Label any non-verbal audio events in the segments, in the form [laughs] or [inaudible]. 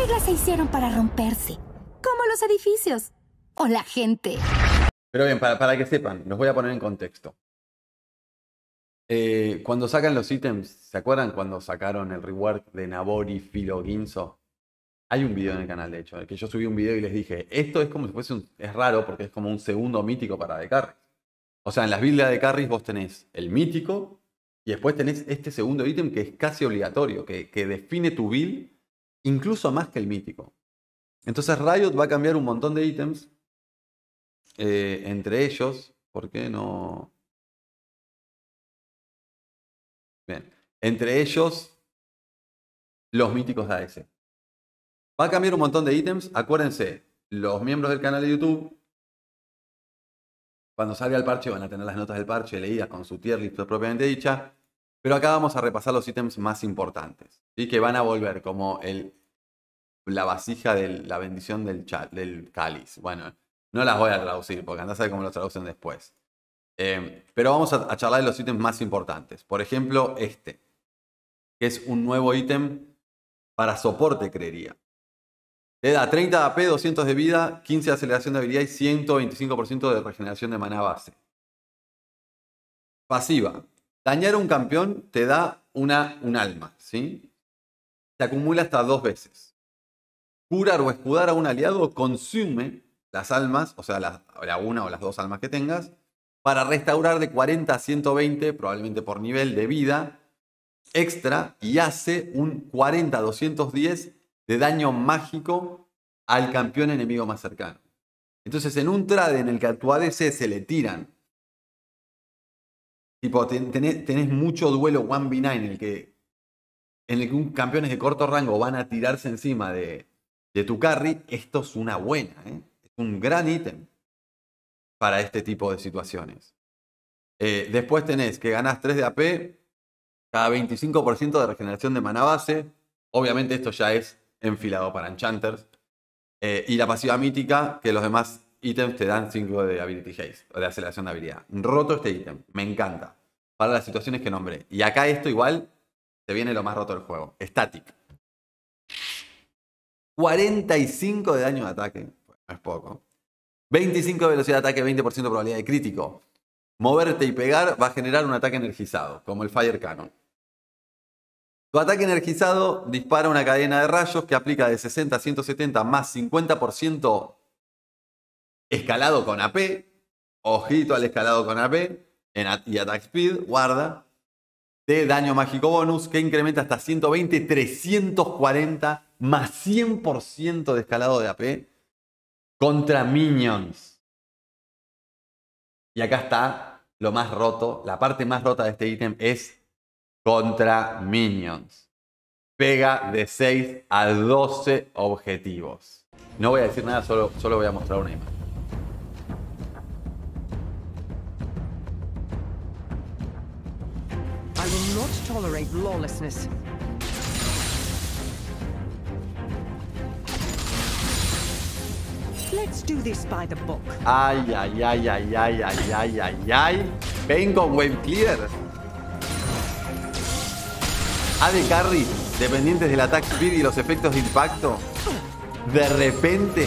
reglas se hicieron para romperse, como los edificios o la gente. Pero bien, para, para que sepan, los voy a poner en contexto. Eh, cuando sacan los ítems, ¿se acuerdan cuando sacaron el rework de Nabori Filoginzo? Hay un video en el canal, de hecho, en el que yo subí un video y les dije, esto es como si fuese un... Es raro porque es como un segundo mítico para de Carries. O sea, en las builds de Carries vos tenés el mítico y después tenés este segundo ítem que es casi obligatorio, que, que define tu build incluso más que el mítico. Entonces Riot va a cambiar un montón de ítems, eh, entre ellos, ¿Por qué no? Bien, entre ellos los míticos de AS. Va a cambiar un montón de ítems, acuérdense, los miembros del canal de YouTube, cuando salga el parche van a tener las notas del parche leídas con su tier list propiamente dicha, pero acá vamos a repasar los ítems más importantes y que van a volver como el, la vasija de la bendición del, cáliz. Bueno, no las voy a traducir porque andás a ver cómo lo traducen después. Em, pero vamos a, charlar de los ítems más importantes. Por ejemplo, este, que es un nuevo ítem para soporte, creería. Le da 30 AP, 200 de vida, 15 de aceleración de habilidad y 125% de regeneración de mana base. Pasiva. Dañar a un campeón te da una, un alma, ¿sí? Se acumula hasta dos veces. Curar o escudar a un aliado consume las almas, o sea, la, una o las dos almas que tengas, para restaurar de 40 a 120, probablemente por nivel de vida, extra y hace un 40-210 de daño mágico al campeón enemigo más cercano. Entonces, en un trade en el que a tu ADC se le tiran Tipo, tenés, mucho duelo 1v9 en el que en campeones de corto rango van a tirarse encima de, tu carry, esto es una buena, ¿eh? es un gran ítem para este tipo de situaciones. Eh, después tenés que ganás 3 de AP, cada 25% de regeneración de mana base. Obviamente esto ya es enfilado para enchanters. Eh, y la pasiva mítica, que los demás ítems te dan 5 de Ability haste o de aceleración de habilidad. Roto este ítem, me encanta. Para las situaciones que nombré. Y acá esto igual te viene lo más roto del juego. Static. 45 de daño de ataque. No es poco. 25 de velocidad de ataque, 20% de probabilidad de crítico. Moverte y pegar va a generar un ataque energizado, como el Fire Cannon. Tu ataque energizado dispara una cadena de rayos que aplica de 60 a 170 más 50% Escalado con AP. Ojito al escalado con AP. En y Attack Speed, guarda. De daño mágico bonus que incrementa hasta 120, 340 más 100% de escalado de AP contra minions. Y acá está lo más roto. La parte más rota de este ítem es contra minions. Pega de 6 a 12 objetivos. No voy a decir nada, solo, solo voy a mostrar una imagen. tolerate Ay, ay, ay, ay, ay, ay, ay, ay, ay. Vengo, wave clear. AD ah, Carry, dependientes del attack speed y los efectos de impacto, de repente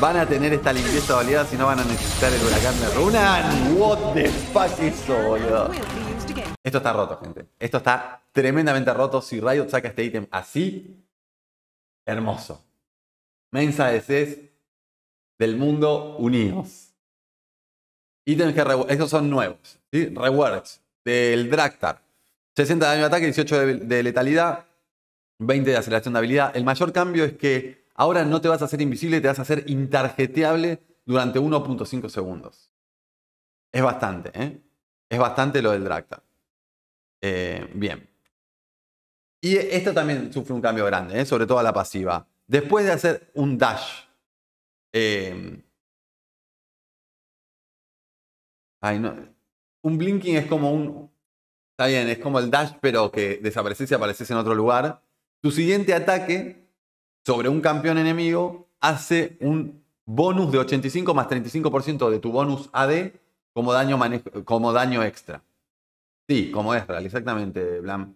van a tener esta limpieza de si no van a necesitar el huracán de Runan. What the fuck eso, boludo. Esto está roto, gente. Esto está tremendamente roto. Si Riot saca este ítem así, hermoso. Mensa de del mundo unidos. Ítems que estos son nuevos. ¿sí? Rewards del Draktar. 60 de daño de ataque, 18 de, letalidad, 20 de aceleración de habilidad. El mayor cambio es que ahora no te vas a hacer invisible, te vas a hacer intarjeteable durante 1.5 segundos. Es bastante, ¿eh? Es bastante lo del Draktar. Eh, bien. Y esto también sufre un cambio grande, ¿eh? sobre todo a la pasiva. Después de hacer un dash. Em, un blinking es como un. Está bien, es como el dash, pero que desapareces y apareces en otro lugar. Tu siguiente ataque sobre un campeón enemigo hace un bonus de 85 más 35% de tu bonus AD como daño, como daño extra. Sí, como es real, exactamente, Blam.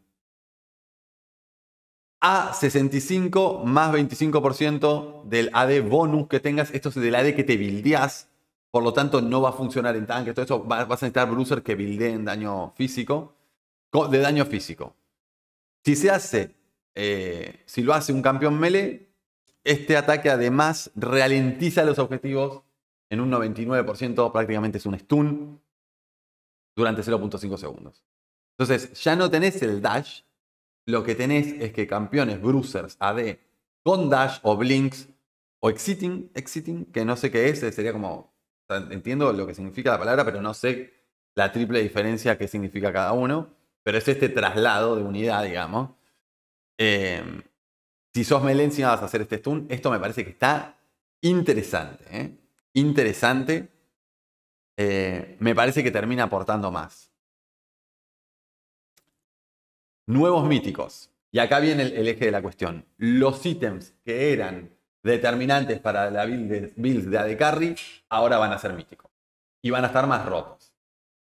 A65 más 25% del AD bonus que tengas. Esto es del AD que te buildeas. Por lo tanto, no va a funcionar en tanque. eso vas a necesitar bruiser que buildeen daño físico. De daño físico. Si se hace, eh, si lo hace un campeón melee, este ataque además ralentiza los objetivos en un 99%. Prácticamente es un stun durante 0.5 segundos. Entonces, ya no tenés el dash, lo que tenés es que campeones, bruisers, AD, con dash o blinks o exiting, exiting, que no sé qué es, eh, sería como, entiendo lo que significa la palabra, pero no sé la triple diferencia que significa cada uno, pero es este traslado de unidad, digamos. Em, si sos Melencia vas a hacer este stun, esto me parece que está interesante, ¿eh? interesante eh, me parece que termina aportando más. Nuevos míticos. Y acá viene el, eje de la cuestión. Los ítems que eran determinantes para la build de, AD Carry ahora van a ser míticos. Y van a estar más rotos.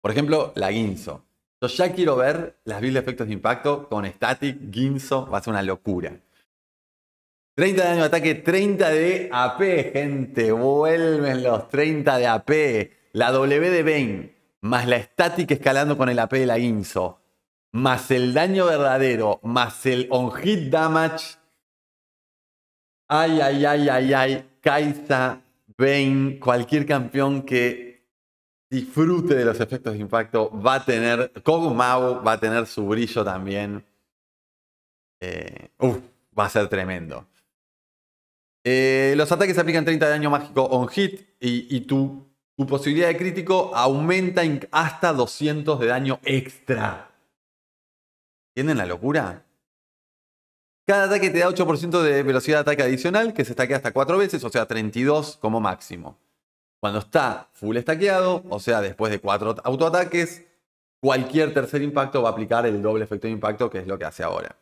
Por ejemplo, la Guinso. Yo ya quiero ver las builds de efectos de impacto con Static, Ginzo, va a ser una locura. 30 de daño de ataque, 30 de AP, gente. Vuelven los 30 de AP la W de Bain, más la estática escalando con el AP de la Inso más el daño verdadero, más el on-hit damage. Ay, ay, ay, ay, ay. Kaiza Bane, cualquier campeón que disfrute de los efectos de impacto va a tener. Kogumau va a tener su brillo también. Eh, uf, va a ser tremendo. Eh, los ataques aplican 30 de daño mágico on hit y, y tu posibilidad de crítico aumenta hasta 200 de daño extra. ¿Tienen la locura? Cada ataque te da 8% de velocidad de ataque adicional, que se estaquea hasta 4 veces, o sea, 32 como máximo. Cuando está full estaqueado, o sea, después de 4 autoataques, cualquier tercer impacto va a aplicar el doble efecto de impacto, que es lo que hace ahora.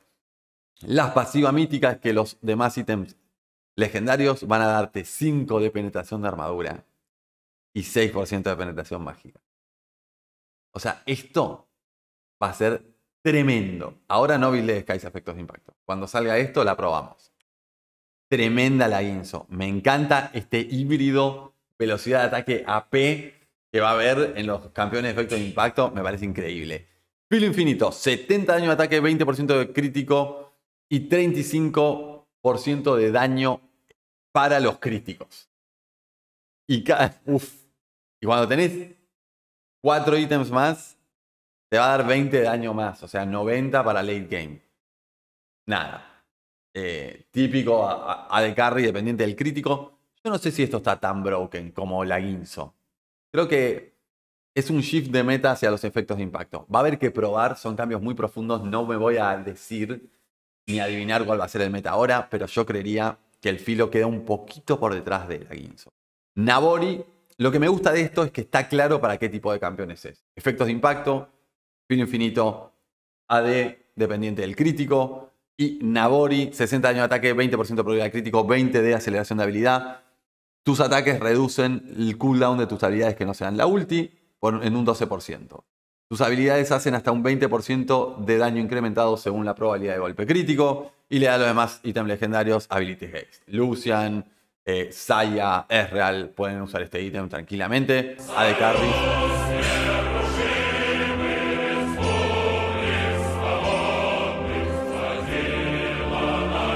Las pasivas míticas que los demás ítems legendarios van a darte 5 de penetración de armadura y 6% de penetración mágica. O sea, esto va a ser tremendo. Ahora no bildees efectos de impacto. Cuando salga esto, la probamos. Tremenda la Inso. Me encanta este híbrido velocidad de ataque AP que va a haber en los campeones de efectos de impacto. Me parece increíble. Filo infinito, 70 daño de ataque, 20% de crítico y 35% de daño para los críticos. Y, cuando tenés cuatro ítems más, te va a dar 20 de daño más, o sea, 90 para late game. Nada. Eh, típico típico de Carry, dependiente del crítico. Yo no sé si esto está tan broken como la Guinzo. Creo que es un shift de meta hacia los efectos de impacto. Va a haber que probar, son cambios muy profundos, no me voy a decir ni adivinar cuál va a ser el meta ahora, pero yo creería que el filo queda un poquito por detrás de la Guinzo. Nabori, lo que me gusta de esto es que está claro para qué tipo de campeones es. Efectos de impacto, Pino infinito, AD, dependiente del crítico. Y Nabori, 60 daño de ataque, 20% de probabilidad crítico, 20 de aceleración de habilidad. Tus ataques reducen el cooldown de tus habilidades que no sean la ulti en un 12%. Tus habilidades hacen hasta un 20% de daño incrementado según la probabilidad de golpe crítico. Y le da a los demás ítems legendarios Ability haste, Lucian, Saya eh, es real, pueden usar este ítem tranquilamente. de de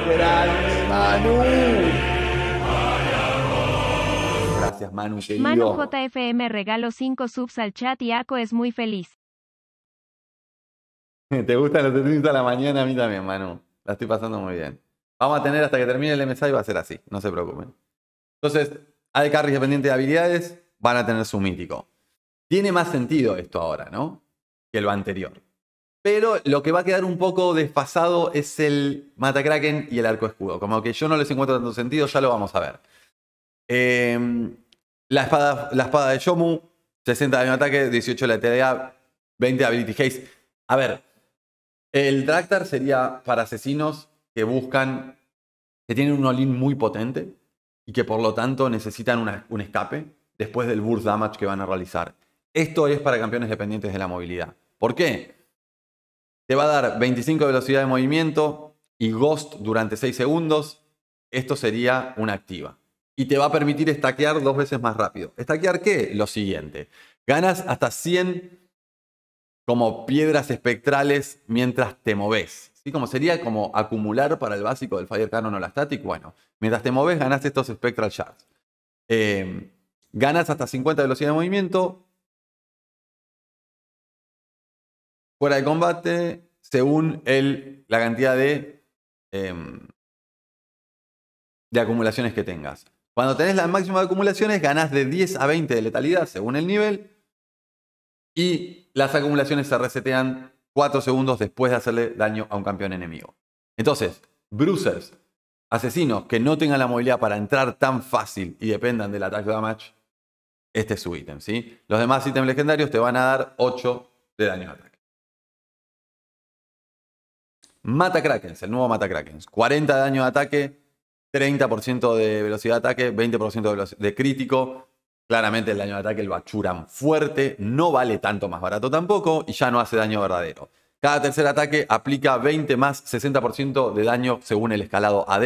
Gracias, Manu. Gracias, Manu, Manu JFM regalo 5 subs al chat y Aco es muy feliz. [laughs] ¿Te gustan los minutos a la mañana? A mí también, Manu. La estoy pasando muy bien. Vamos a tener hasta que termine el MSI va a ser así, no se preocupen. Entonces, hay carries dependiente de habilidades, van a tener su mítico. Tiene más sentido esto ahora, ¿no? Que lo anterior. Pero lo que va a quedar un poco desfasado es el Matacraken y el arco escudo. Como que yo no les encuentro tanto sentido, ya lo vamos a ver. Em, la, espada, de Yomu, 60 de ataque, 18 de TDA, 20 de ability Haze. A ver, el Dractar sería para asesinos que buscan, que tienen un Olin muy potente, y que por lo tanto necesitan un escape después del burst damage que van a realizar. Esto es para campeones dependientes de la movilidad. ¿Por qué? Te va a dar 25 de velocidad de movimiento y Ghost durante 6 segundos. Esto sería una activa. Y te va a permitir estaquear dos veces más rápido. ¿Estaquear qué? Lo siguiente. Ganas hasta 100 como piedras espectrales mientras te moves. ¿Sí? Como sería como acumular para el básico del Fire Cannon o la Static. Bueno, mientras te moves ganas estos Spectral Shards. Eh, ganas hasta 50 velocidad de movimiento. Fuera de combate, según el, la cantidad de, em, de acumulaciones que tengas. Cuando tenés la máxima de acumulaciones, ganas de 10 a 20 de letalidad según el nivel. Y las acumulaciones se resetean 4 segundos después de hacerle daño a un campeón enemigo. Entonces, bruisers, asesinos que no tengan la movilidad para entrar tan fácil y dependan del attack damage, este es su ítem, ¿sí? Los demás ítems legendarios te van a dar 8 de daño de ataque. Mata Krakens, el nuevo Mata Krakens. 40 de daño de ataque, 30% de velocidad de ataque, 20% de, de crítico, Claramente el daño de ataque, el Bachuran fuerte, no vale tanto más barato tampoco y ya no hace daño verdadero. Cada tercer ataque aplica 20 más 60% de daño según el escalado AD,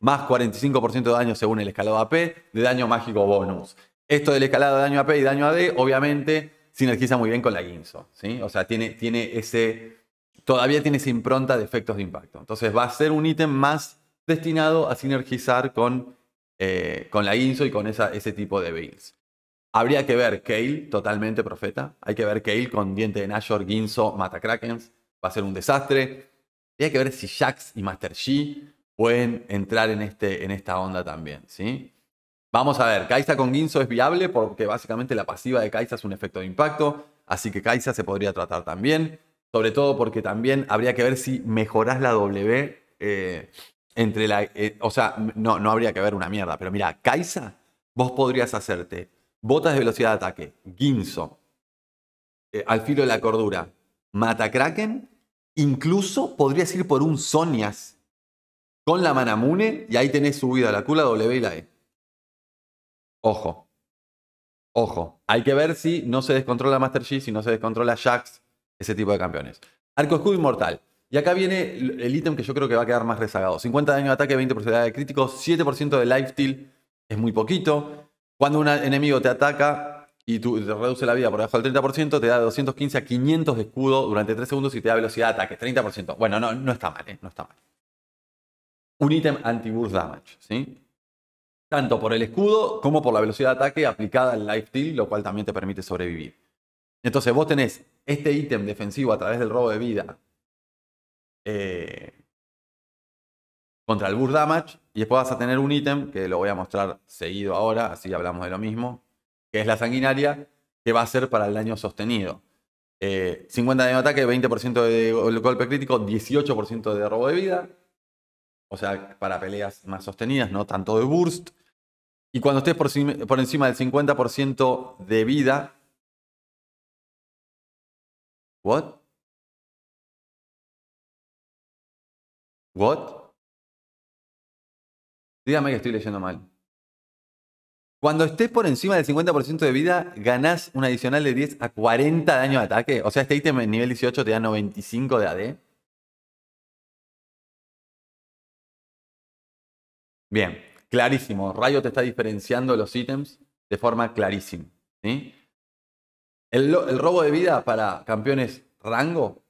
más 45% de daño según el escalado AP, de daño mágico bonus. Esto del escalado de daño AP y daño AD, obviamente, sinergiza muy bien con la Inso, ¿sí? O sea, tiene, ese... Todavía tiene esa impronta de efectos de impacto. Entonces va a ser un ítem más destinado a sinergizar con, eh, la Inso y con ese tipo de builds. Habría que ver Kale totalmente profeta. Hay que ver Kale con diente de Nashor, Mata Krakens. Va a ser un desastre. Habría que ver si Jax y Master Yi pueden entrar en, este, en esta onda también, ¿sí? Vamos a ver, Kaisa con Ginzo es viable porque básicamente la pasiva de Kaisa es un efecto de impacto, así que Kaisa se podría tratar también, sobre todo porque también habría que ver si mejoras la W eh, entre la... Eh, o sea, no, no habría que ver una mierda, pero mira, Kaisa, vos podrías hacerte botas de velocidad de ataque, Ginzo, eh, al filo de la cordura, Mata Kraken, incluso podrías ir por un Sonias con la Manamune y ahí tenés subida la cula W y la E. Ojo. Ojo. Hay que ver si no se descontrola Master G, si no se descontrola Jax, ese tipo de campeones. Arco Escudo Inmortal. Y acá viene el ítem que yo creo que va a quedar más rezagado. 50 daño de ataque, 20% de crítico, 7% de lifesteal. Es muy poquito. Cuando un enemigo te ataca y te reduce la vida por debajo del 30%, te da de 215 a 500 de escudo durante 3 segundos y te da velocidad de ataque, 30%. Bueno, no, no está mal, ¿eh? no está mal. Un ítem anti-burst damage, ¿sí? Tanto por el escudo como por la velocidad de ataque aplicada al lifesteal, lo cual también te permite sobrevivir. Entonces vos tenés este ítem defensivo a través del robo de vida eh, contra el Burst Damage. Y después vas a tener un ítem que lo voy a mostrar seguido ahora, así hablamos de lo mismo, que es la sanguinaria, que va a ser para el daño sostenido. 50 eh, de ataque, 20% de golpe crítico, 18% de robo de vida. O sea, para peleas más sostenidas, no tanto de burst. Y cuando estés por, por encima del 50% de vida. ¿What? ¿What? Dígame que estoy leyendo mal. Cuando estés por encima del 50% de vida, ganás un adicional de 10 a 40 daño de ataque. O sea, este ítem en nivel 18 te da 95 de AD. Bien, clarísimo. Rayo te está diferenciando los ítems de forma clarísima. El, robo de vida para campeones rango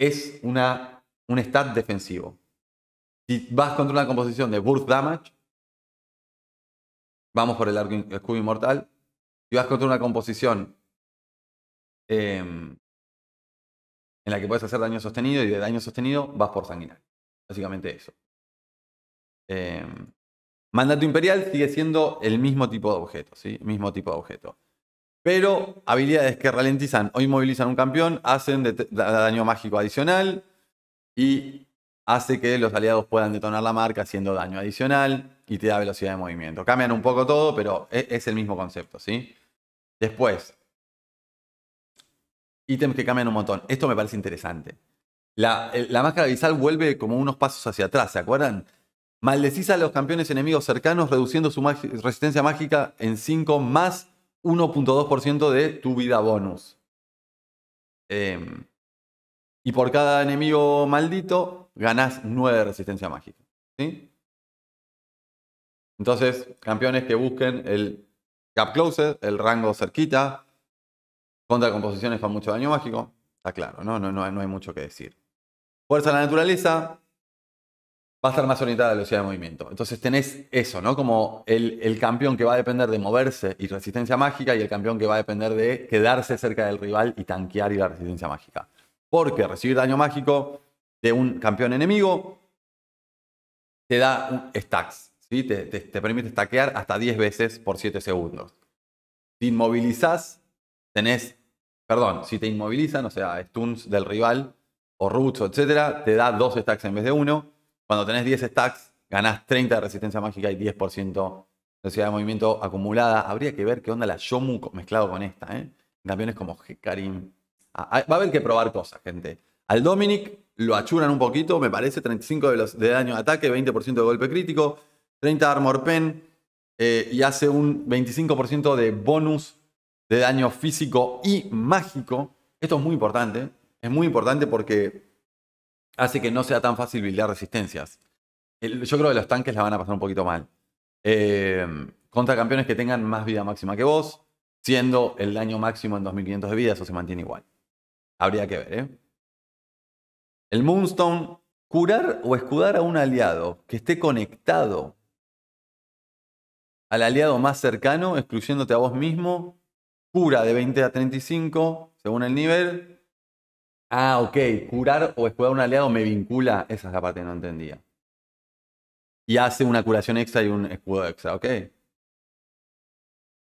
es una, un stat defensivo. Si vas contra una composición de Burst Damage, vamos por el arco inmortal. Si vas contra una composición em, en la que puedes hacer daño sostenido y de daño sostenido vas por sanguinar, Básicamente eso. Em, mandato imperial sigue siendo el mismo tipo de objeto, ¿sí? mismo tipo de objeto. Pero habilidades que ralentizan o inmovilizan un campeón hacen daño mágico adicional y hace que los aliados puedan detonar la marca haciendo daño adicional y te da velocidad de movimiento. Cambian un poco todo, pero e, es, el mismo concepto, ¿sí? Después, ítems que cambian un montón. Esto me parece interesante. La, la, máscara visal vuelve como unos pasos hacia atrás, ¿se acuerdan? Maldecís a los campeones enemigos cercanos reduciendo su resistencia mágica en 5 más 1.2% de tu vida bonus. Em, y por cada enemigo maldito ganás 9 de resistencia mágica. ¿sí? Entonces, campeones que busquen el gap Closer, el rango cerquita, contra composiciones con mucho daño mágico, está claro, ¿no? No, hay mucho que decir. Fuerza de la naturaleza va a estar más orientada a la velocidad de movimiento. Entonces tenés eso, ¿no? Como el campeón que va a depender de moverse y resistencia mágica y el campeón que va a depender de quedarse cerca del rival y tanquear y la resistencia mágica. Porque recibir daño mágico de un campeón enemigo, te da un stacks. ¿sí? Te, permite stackear hasta 10 veces por 7 segundos. Si inmovilizas, tenés, perdón, si te inmovilizan, o sea, stuns del rival o roots, etcétera, te da 2 stacks en vez de 1. Cuando tenés 10 stacks, ganás 30 de resistencia mágica y 10% velocidad de movimiento acumulada. Habría que ver qué onda la Yomu mezclado con esta, ¿eh? Campeones como Karim. Ah, ah, va a haber que probar cosas, gente. Al Dominic lo achuran un poquito, me parece, 35 de, daño de ataque, 20% de golpe crítico, 30 armor pen eh, y hace un 25% de bonus de daño físico y mágico. Esto es muy importante, es muy importante porque hace que no sea tan fácil buildar resistencias. yo creo que los tanques la van a pasar un poquito mal. Eh, contra campeones que tengan más vida máxima que vos, siendo el daño máximo en 2500 de vida, eso se mantiene igual. Habría que ver, ¿eh? El Moonstone, curar o escudar a un aliado que esté conectado al aliado más cercano, excluyéndote a vos mismo. Cura de 20 a 35, según el nivel. Ah, ok, curar o escudar a un aliado me vincula. Esa es la parte que no entendía. Y hace una curación extra y un escudo extra, ok.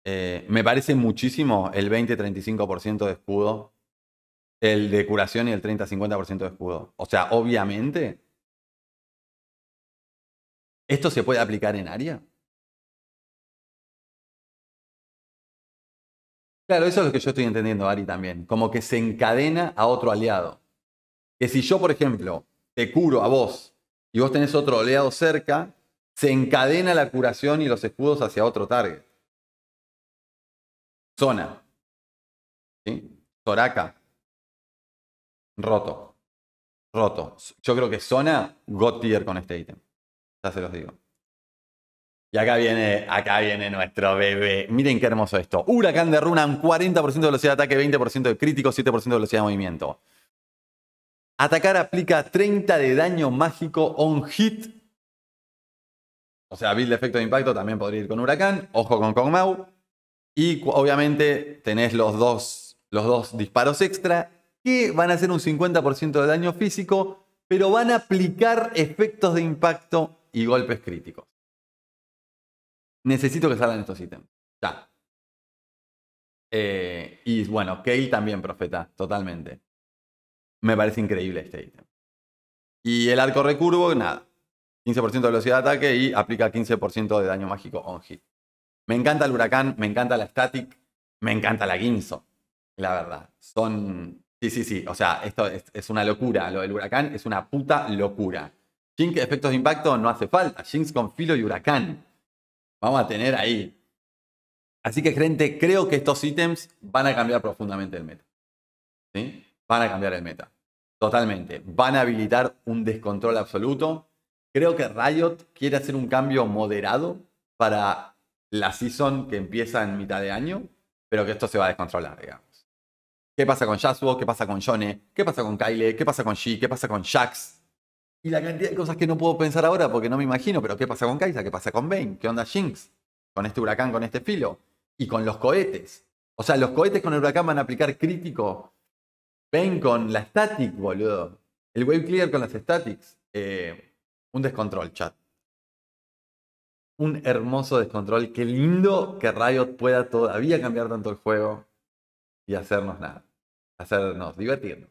Eh, me parece muchísimo el 20-35% de escudo el de curación y el 30-50% de escudo. O sea, obviamente. ¿Esto se puede aplicar en área? Claro, eso es lo que yo estoy entendiendo, Ari, también. Como que se encadena a otro aliado. Que si yo, por ejemplo, te curo a vos y vos tenés otro aliado cerca, se encadena la curación y los escudos hacia otro target. Zona. ¿Sí? Soraka roto. Roto. Yo creo que Zona got con este ítem. Ya se los digo. Y acá viene, acá viene nuestro bebé. Miren qué hermoso esto. Huracán de Runan, 40% de velocidad de ataque, 20% de crítico, 7% de velocidad de movimiento. Atacar aplica 30 de daño mágico on hit. O sea, build de efecto de impacto también podría ir con Huracán. Ojo con Kong Mau. Y obviamente tenés los dos, los dos disparos extra van a hacer un 50% de daño físico, pero van a aplicar efectos de impacto y golpes críticos. Necesito que salgan estos ítems. Ya. Eh, y bueno, Kale también, profeta, totalmente. Me parece increíble este ítem. Y el arco recurvo, nada. 15% de velocidad de ataque y aplica 15% de daño mágico on hit. Me encanta el huracán, me encanta la static, me encanta la guinzo. La verdad, son Sí, sí, sí. O sea, esto es, una locura. Lo del huracán es una puta locura. Jinx, efectos de impacto, no hace falta. Jinx con filo y huracán. Vamos a tener ahí. Así que, gente, creo que estos ítems van a cambiar profundamente el meta. ¿Sí? Van a cambiar el meta. Totalmente. Van a habilitar un descontrol absoluto. Creo que Riot quiere hacer un cambio moderado para la season que empieza en mitad de año, pero que esto se va a descontrolar, digamos. ¿Qué pasa con Yasuo? ¿Qué pasa con Johnny? ¿Qué pasa con Kyle? ¿Qué pasa con G? ¿Qué pasa con Jax? Y la cantidad de cosas que no puedo pensar ahora porque no me imagino, pero ¿qué pasa con Kaisa? ¿Qué pasa con Bane? ¿Qué onda Jinx? Con este huracán, con este filo. Y con los cohetes. O sea, los cohetes con el huracán van a aplicar crítico. Bane con la static, boludo. El wave clear con las statics. Eh, un descontrol, chat. Un hermoso descontrol. Qué lindo que Riot pueda todavía cambiar tanto el juego y hacernos nada hacernos pues, divertir.